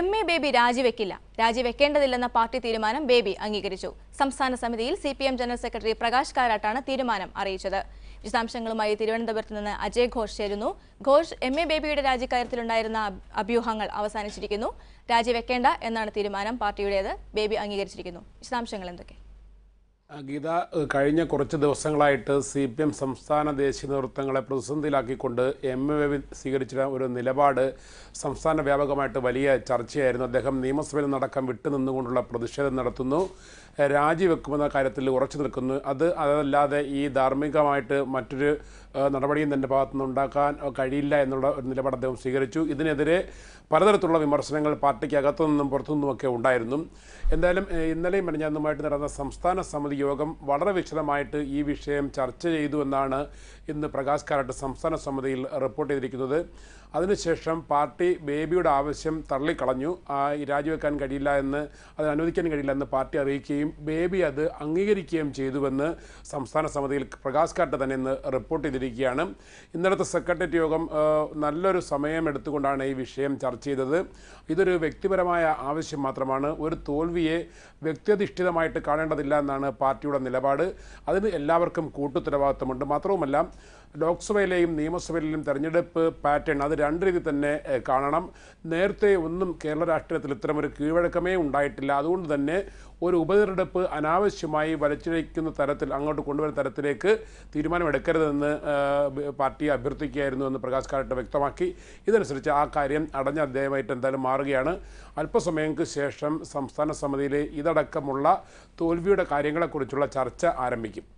M A Baby രാജിവെക്കില്ല രാജിവെക്കേണ്ടതില്ലെന്ന party തീരുമാനം ബേബി അംഗീകരിച്ചു സംസ്ഥാന സമിതിയിൽ C P M general secretary Prakash കാരാട്ടാണ് തീരുമാനം അറിയിച്ചത് വിശദാംശങ്ങളുമായി തിരുവനന്തപുരത്ത് നിന്ന് അജയ് ഘോഷ് ചേരുന്നു ഘോഷ് എം എ ബേബിയുടെ രാജിക്കാര്യത്തിലുണ്ടായിരുന്ന അഭ്യൂഹങ്ങൾ അവസാനിച്ചിരിക്കുന്നു രാജിവെക്കേണ്ട എന്നാണ് തീരുമാനം പാർട്ടിയുടേത് ബേബി അംഗീകരിച്ചിരിക്കുന്നു വിശദാംശങ്ങൾ എന്തൊക്കെ ഗീത കഴിഞ്ഞ കുറച്ച് ദിവസങ്ങളായിട്ട് സി പി എം സംസ്ഥാന ദേശീയ നേതൃത്വങ്ങളെ പ്രതിസന്ധിയിലാക്കിക്കൊണ്ട് എം എ സ്വീകരിച്ച ഒരു നിലപാട് സംസ്ഥാന വ്യാപകമായിട്ട് വലിയ ചർച്ചയായിരുന്നു അദ്ദേഹം നിയമസഭയിൽ നടക്കം വിട്ടുനിന്നുകൊണ്ടുള്ള പ്രതിഷേധം നടത്തുന്നു രാജിവെക്കുമെന്ന കാര്യത്തിൽ ഉറച്ചു നിൽക്കുന്നു അത് അതല്ലാതെ ഈ ധാർമ്മികമായിട്ട് മറ്റൊരു നടപടിയും തൻ്റെ ഭാഗത്തുനിന്ന് ഉണ്ടാക്കാൻ കഴിയില്ല എന്നുള്ള ഒരു നിലപാട് അദ്ദേഹം സ്വീകരിച്ചു ഇതിനെതിരെ പലതരത്തിലുള്ള വിമർശനങ്ങൾ പാർട്ടിക്ക് അകത്തുനിന്നും പുറത്തുനിന്നുമൊക്കെ ഉണ്ടായിരുന്നു എന്തായാലും ഇന്നലെയും മെനഞ്ഞാന്നുമായിട്ട് നടന്ന സംസ്ഥാന സമിതി യോഗം വളരെ വിശദമായിട്ട് ഈ വിഷയം ചർച്ച ചെയ്തു എന്നാണ് ഇന്ന് പ്രകാശ് കാരാട്ട് സംസ്ഥാന സമിതിയിൽ റിപ്പോർട്ട് ചെയ്തിരിക്കുന്നത് അതിനുശേഷം പാർട്ടി ബേബിയുടെ ആവശ്യം തള്ളിക്കളഞ്ഞു രാജിവെക്കാൻ കഴിയില്ല എന്ന് അതിന് അനുവദിക്കാൻ കഴിയില്ല എന്ന് പാർട്ടി അറിയിക്കുകയും ബേബി അത് അംഗീകരിക്കുകയും ചെയ്തുവെന്ന് സംസ്ഥാന സമിതിയിൽ പ്രകാശ് കാരട്ട് തന്നെ ഇന്ന് റിപ്പോർട്ട് ചെയ്തിരിക്കുകയാണ് ഇന്നലത്തെ സെക്രട്ടേറിയറ്റ് യോഗം നല്ലൊരു സമയം എടുത്തുകൊണ്ടാണ് ഈ വിഷയം ചർച്ച ചെയ്തത് ഇതൊരു വ്യക്തിപരമായ ആവശ്യം മാത്രമാണ് ഒരു തോൽവിയെ വ്യക്തിയധിഷ്ഠിതമായിട്ട് കാണേണ്ടതില്ല എന്നാണ് പാർട്ടി പാർട്ടിയുടെ നിലപാട് അതിന് എല്ലാവർക്കും കൂട്ടുത്തരവാദിത്വമുണ്ട് മാത്രവുമല്ല ലോക്സഭയിലെയും നിയമസഭയിലെയും തെരഞ്ഞെടുപ്പ് പാറ്റേൺ അത് രണ്ട് രീതി തന്നെ കാണണം നേരത്തെ ഒന്നും കേരള രാഷ്ട്രീയത്തിൽ ഇത്തരമൊരു കീഴ്വഴക്കമേ ഉണ്ടായിട്ടില്ല അതുകൊണ്ട് തന്നെ ഒരു ഉപതെരഞ്ഞെടുപ്പ് അനാവശ്യമായി വലച്ചിഴയ്ക്കുന്ന തരത്തിൽ അങ്ങോട്ട് കൊണ്ടുവരുന്ന തരത്തിലേക്ക് തീരുമാനമെടുക്കരുതെന്ന് പാർട്ടി അഭ്യർത്ഥിക്കുകയായിരുന്നു എന്ന് പ്രകാശ് കാരട്ട് വ്യക്തമാക്കി ഇതനുസരിച്ച് ആ കാര്യം അടഞ്ഞ അദ്ദേഹമായിട്ട് എന്തായാലും മാറുകയാണ് അല്പസമയങ്ങൾക്ക് ശേഷം സംസ്ഥാന സമിതിയിലെ ഇതടക്കമുള്ള തോൽവിയുടെ കാര്യങ്ങളെക്കുറിച്ച് കുറിച്ചുള്ള ചർച്ച ആരംഭിക്കും